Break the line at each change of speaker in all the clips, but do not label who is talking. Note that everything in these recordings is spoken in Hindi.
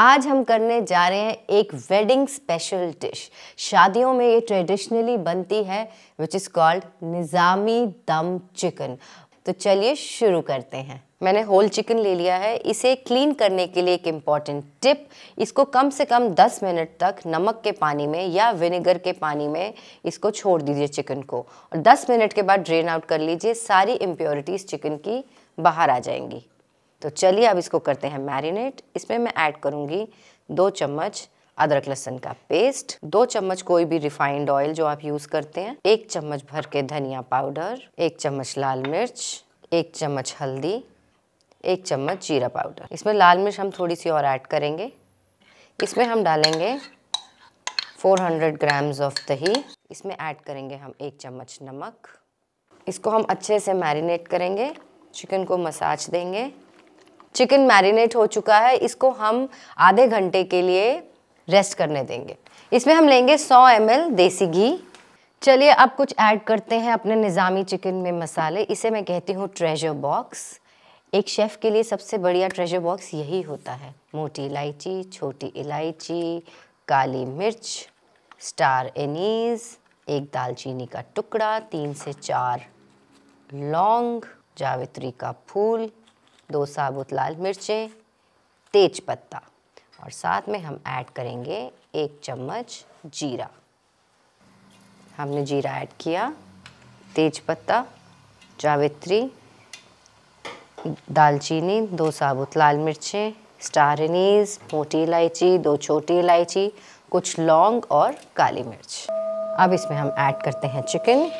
आज हम करने जा रहे हैं एक वेडिंग स्पेशल डिश शादियों में ये ट्रेडिशनली बनती है विच इज़ कॉल्ड निज़ामी दम चिकन तो चलिए शुरू करते हैं मैंने होल चिकन ले लिया है इसे क्लीन करने के लिए एक इम्पॉर्टेंट टिप इसको कम से कम 10 मिनट तक नमक के पानी में या विनेगर के पानी में इसको छोड़ दीजिए चिकन को और 10 मिनट के बाद ड्रेन आउट कर लीजिए सारी इम्प्योरिटीज़ चिकन की बाहर आ जाएंगी तो चलिए अब इसको करते हैं मैरिनेट इसमें मैं ऐड करूँगी दो चम्मच अदरक लहसन का पेस्ट दो चम्मच कोई भी रिफाइंड ऑयल जो आप यूज़ करते हैं एक चम्मच भर के धनिया पाउडर एक चम्मच लाल मिर्च एक चम्मच हल्दी एक चम्मच जीरा पाउडर इसमें लाल मिर्च हम थोड़ी सी और ऐड करेंगे इसमें हम डालेंगे 400 ग्राम्स ऑफ दही इसमें ऐड करेंगे हम एक चम्मच नमक इसको हम अच्छे से मैरिनेट करेंगे चिकन को मसाज देंगे चिकन मैरिनेट हो चुका है इसको हम आधे घंटे के लिए रेस्ट करने देंगे इसमें हम लेंगे 100 एम देसी घी चलिए अब कुछ ऐड करते हैं अपने निज़ामी चिकन में मसाले इसे मैं कहती हूँ ट्रेजर बॉक्स एक शेफ़ के लिए सबसे बढ़िया ट्रेजर बॉक्स यही होता है मोटी इलायची छोटी इलायची काली मिर्च स्टार एनीस एक दालचीनी का टुकड़ा तीन से चार लौंग जावित्री का फूल दो साबुत लाल मिर्चें तेज पत्ता और साथ में हम ऐड करेंगे एक चम्मच जीरा हमने जीरा ऐड किया तेज पत्ता जावित्री दालचीनी दो साबुत लाल मिर्चें स्टार अनीस मोटी इलायची दो छोटी इलायची कुछ लौंग और काली मिर्च अब इसमें हम ऐड करते हैं चिकन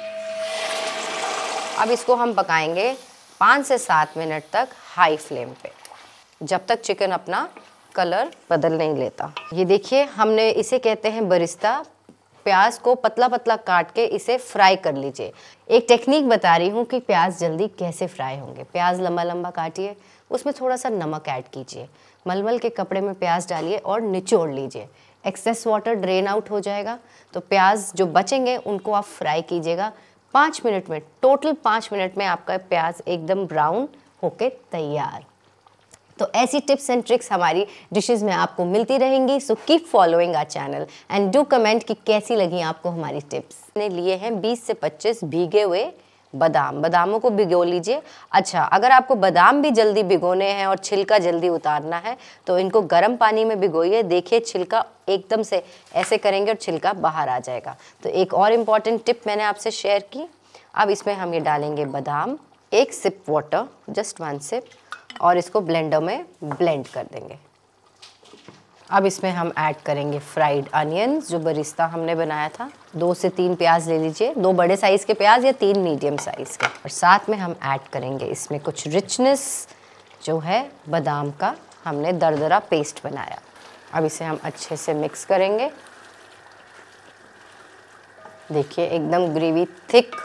अब इसको हम पकाएंगे पाँच से सात मिनट तक हाई फ्लेम पे जब तक चिकन अपना कलर बदल नहीं लेता ये देखिए हमने इसे कहते हैं बरिस्ता प्याज को पतला पतला काट के इसे फ्राई कर लीजिए एक टेक्निक बता रही हूँ कि प्याज जल्दी कैसे फ्राई होंगे प्याज लंबा लंबा काटिए उसमें थोड़ा सा नमक ऐड कीजिए मलमल के कपड़े में प्याज डालिए और निचोड़ लीजिए एक्सेस वाटर ड्रेन आउट हो जाएगा तो प्याज जो बचेंगे उनको आप फ्राई कीजिएगा पाँच मिनट में टोटल पाँच मिनट में आपका प्याज एकदम ब्राउन होके तैयार तो ऐसी टिप्स एंड ट्रिक्स हमारी डिशेस में आपको मिलती रहेंगी so keep following our channel and do comment कि कैसी लगी आपको हमारी टिप्स ने लिए हैं 20 से 25 भीगे हुए बादाम बादामों को भिगो लीजिए अच्छा अगर आपको बादाम भी जल्दी भिगोने हैं और छिलका जल्दी उतारना है तो इनको गर्म पानी में भिगोइए देखिए छिलका एकदम से ऐसे करेंगे और छिलका बाहर आ जाएगा तो एक और इम्पॉर्टेंट टिप मैंने आपसे शेयर की अब इसमें हम ये डालेंगे बादाम एक sip water just one sip और इसको ब्लेंडर में ब्लेंड कर देंगे अब इसमें हम ऐड करेंगे फ्राइड अनियंस जो बरिस्ता हमने बनाया था दो से तीन प्याज ले लीजिए दो बड़े साइज़ के प्याज या तीन मीडियम साइज़ के और साथ में हम ऐड करेंगे इसमें कुछ रिचनेस जो है बादाम का हमने दरदरा पेस्ट बनाया अब इसे हम अच्छे से मिक्स करेंगे देखिए एकदम ग्रेवी थिक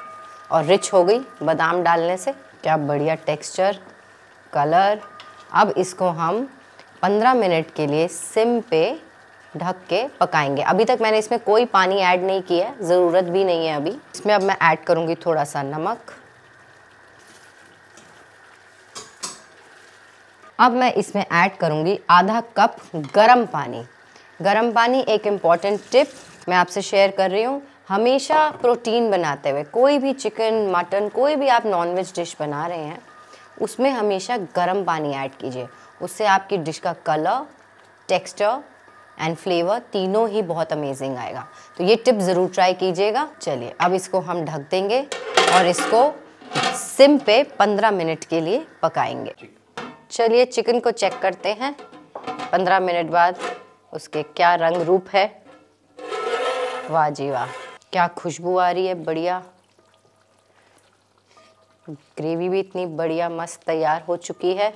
और रिच हो गई बादाम डालने से क्या बढ़िया टेक्सचर कलर अब इसको हम 15 मिनट के लिए सिम पे ढक के पकाएंगे अभी तक मैंने इसमें कोई पानी ऐड नहीं किया है ज़रूरत भी नहीं है अभी इसमें अब मैं ऐड करूँगी थोड़ा सा नमक अब मैं इसमें ऐड करूँगी आधा कप गरम पानी गरम पानी एक इम्पॉर्टेंट टिप मैं आपसे शेयर कर रही हूँ हमेशा प्रोटीन बनाते हुए कोई भी चिकन मटन कोई भी आप नॉनवेज डिश बना रहे हैं उसमें हमेशा गर्म पानी ऐड कीजिए उससे आपकी डिश का कलर टेक्सचर एंड फ्लेवर तीनों ही बहुत अमेजिंग आएगा तो ये टिप ज़रूर ट्राई कीजिएगा चलिए अब इसको हम ढक देंगे और इसको सिम पे 15 मिनट के लिए पकाएंगे चलिए चिकन को चेक करते हैं 15 मिनट बाद उसके क्या रंग रूप है वाह जी वाह क्या खुशबू आ रही है बढ़िया ग्रेवी भी इतनी बढ़िया मस्त तैयार हो चुकी है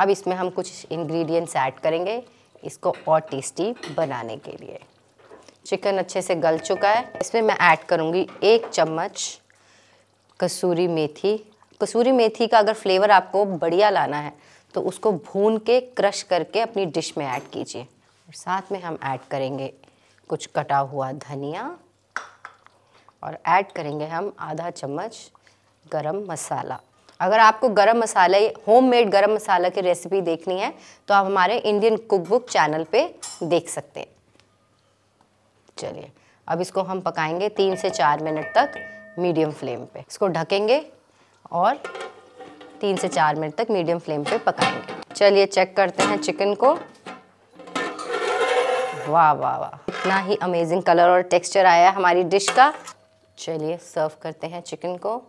अब इसमें हम कुछ इंग्रेडिएंट्स ऐड करेंगे इसको और टेस्टी बनाने के लिए चिकन अच्छे से गल चुका है इसमें मैं ऐड करूँगी एक चम्मच कसूरी मेथी कसूरी मेथी का अगर फ्लेवर आपको बढ़िया लाना है तो उसको भून के क्रश करके अपनी डिश में ऐड कीजिए और साथ में हम ऐड करेंगे कुछ कटा हुआ धनिया और ऐड करेंगे हम आधा चम्मच गरम मसाला अगर आपको गरम मसाले होम मेड गर्म मसाला की रेसिपी देखनी है तो आप हमारे इंडियन कुक बुक चैनल पे देख सकते हैं चलिए अब इसको हम पकाएंगे तीन से चार मिनट तक मीडियम फ्लेम पे इसको ढकेंगे और तीन से चार मिनट तक मीडियम फ्लेम पे पकाएंगे चलिए चेक करते हैं चिकन को वाह वाह वाह इतना ही अमेजिंग कलर और टेक्सचर आया है हमारी डिश का चलिए सर्व करते हैं चिकन को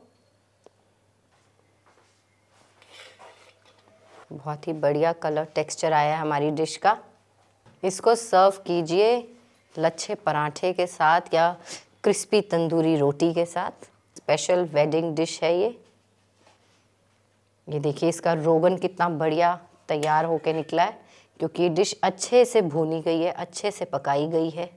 बहुत ही बढ़िया कलर टेक्सचर आया है हमारी डिश का इसको सर्व कीजिए लच्छे पराठे के साथ या क्रिस्पी तंदूरी रोटी के साथ स्पेशल वेडिंग डिश है ये ये देखिए इसका रोगन कितना बढ़िया तैयार होके निकला है क्योंकि ये डिश अच्छे से भूनी गई है अच्छे से पकाई गई है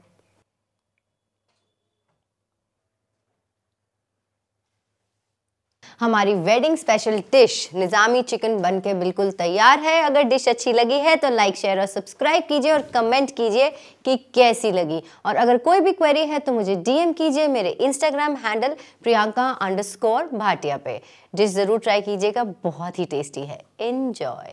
हमारी wedding special dish Nizami chicken बन के बिल्कुल तैयार है अगर डिश अच्छी लगी है तो लाइक शेयर और सब्सक्राइब कीजिए और कमेंट कीजिए कि कैसी लगी और अगर कोई भी क्वेरी है तो मुझे डीएम कीजिए मेरे Instagram handle Priyanka underscore Bhatia पे डिश ज़रूर ट्राई कीजिएगा बहुत ही टेस्टी है इन्जॉय